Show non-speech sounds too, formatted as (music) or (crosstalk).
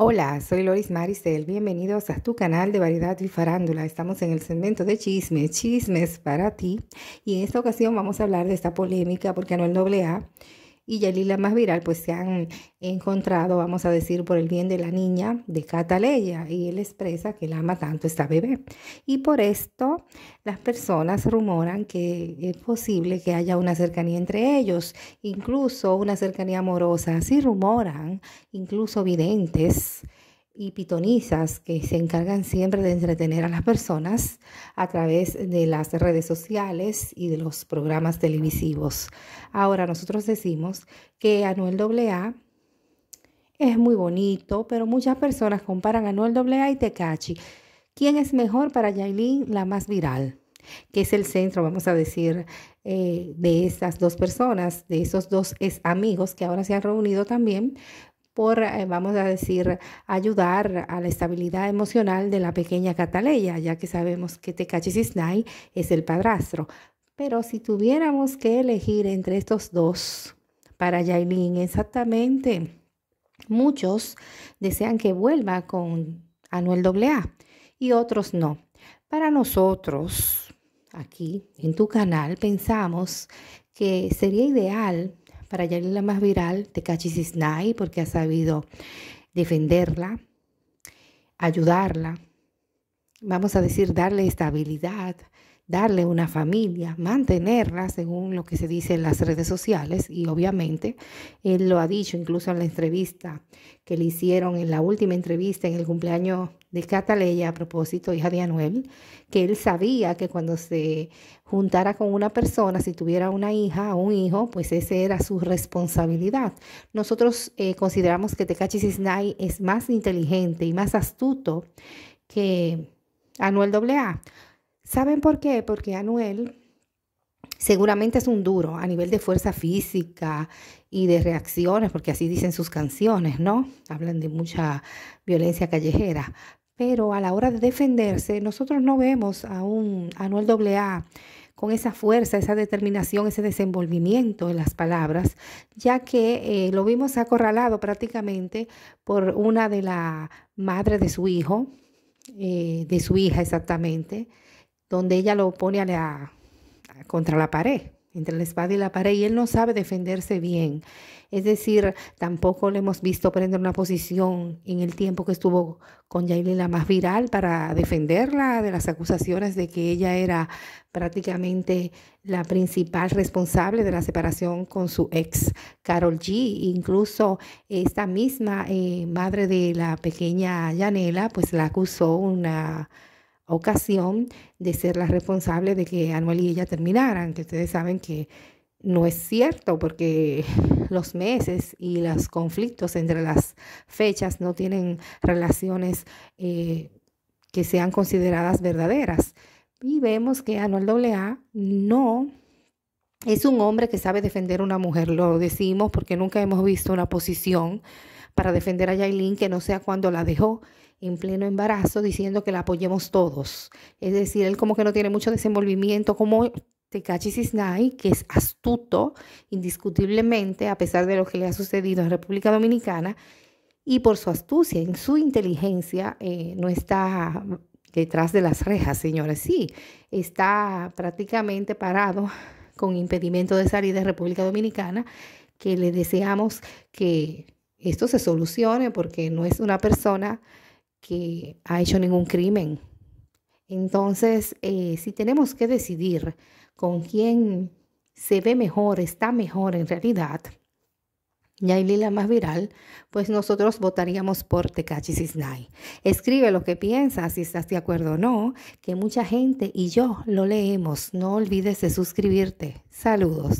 Hola, soy Loris Maricel. Bienvenidos a tu canal de variedad y farándula. Estamos en el segmento de chismes, chismes para ti. Y en esta ocasión vamos a hablar de esta polémica porque no doble a y Yalila más viral, pues se han encontrado, vamos a decir, por el bien de la niña de Cataleya y él expresa que él ama tanto esta bebé. Y por esto las personas rumoran que es posible que haya una cercanía entre ellos, incluso una cercanía amorosa. Así rumoran, incluso videntes y pitonizas que se encargan siempre de entretener a las personas a través de las redes sociales y de los programas televisivos. Ahora nosotros decimos que Anuel AA es muy bonito, pero muchas personas comparan a Anuel AA y Tecachi. ¿Quién es mejor para Yailin, la más viral? que es el centro, vamos a decir, eh, de estas dos personas, de esos dos amigos que ahora se han reunido también por, eh, vamos a decir, ayudar a la estabilidad emocional de la pequeña Cataleya, ya que sabemos que Tecachi Cisnay es el padrastro. Pero si tuviéramos que elegir entre estos dos, para Yailin, exactamente, muchos desean que vuelva con Anuel AA y otros no. Para nosotros, aquí en tu canal, pensamos que sería ideal para llevarla la más viral, Tekachi Cisnay, porque ha sabido defenderla, ayudarla, vamos a decir, darle estabilidad, darle una familia, mantenerla según lo que se dice en las redes sociales y obviamente él lo ha dicho incluso en la entrevista que le hicieron en la última entrevista en el cumpleaños de Cataleya a propósito, hija de Anuel, que él sabía que cuando se juntara con una persona, si tuviera una hija o un hijo, pues esa era su responsabilidad. Nosotros eh, consideramos que Tecachi es más inteligente y más astuto que Anuel AA. ¿Saben por qué? Porque Anuel seguramente es un duro a nivel de fuerza física y de reacciones, porque así dicen sus canciones, ¿no? Hablan de mucha violencia callejera. Pero a la hora de defenderse, nosotros no vemos a un Anuel AA con esa fuerza, esa determinación, ese desenvolvimiento en las palabras, ya que eh, lo vimos acorralado prácticamente por una de las madres de su hijo, eh, de su hija exactamente, donde ella lo pone a la contra la pared, entre la espada y la pared, y él no sabe defenderse bien. Es decir, tampoco le hemos visto prender una posición en el tiempo que estuvo con la más viral para defenderla de las acusaciones de que ella era prácticamente la principal responsable de la separación con su ex Carol G. Incluso esta misma eh, madre de la pequeña Yanela, pues la acusó una ocasión de ser la responsable de que Anuel y ella terminaran, que ustedes saben que no es cierto porque (laughs) los meses y los conflictos entre las fechas no tienen relaciones eh, que sean consideradas verdaderas. Y vemos que Anuel AA no es un hombre que sabe defender a una mujer, lo decimos porque nunca hemos visto una posición para defender a Yailin, que no sea cuando la dejó en pleno embarazo, diciendo que la apoyemos todos. Es decir, él como que no tiene mucho desenvolvimiento, como Tekashi Sisnai, que es astuto, indiscutiblemente, a pesar de lo que le ha sucedido en República Dominicana, y por su astucia, en su inteligencia, eh, no está detrás de las rejas, señores. Sí, está prácticamente parado con impedimento de salir de República Dominicana, que le deseamos que esto se solucione porque no es una persona que ha hecho ningún crimen. Entonces, eh, si tenemos que decidir con quién se ve mejor, está mejor en realidad, hay lila más viral, pues nosotros votaríamos por Tekachi Cisnay. Escribe lo que piensas, si estás de acuerdo o no, que mucha gente y yo lo leemos. No olvides de suscribirte. Saludos.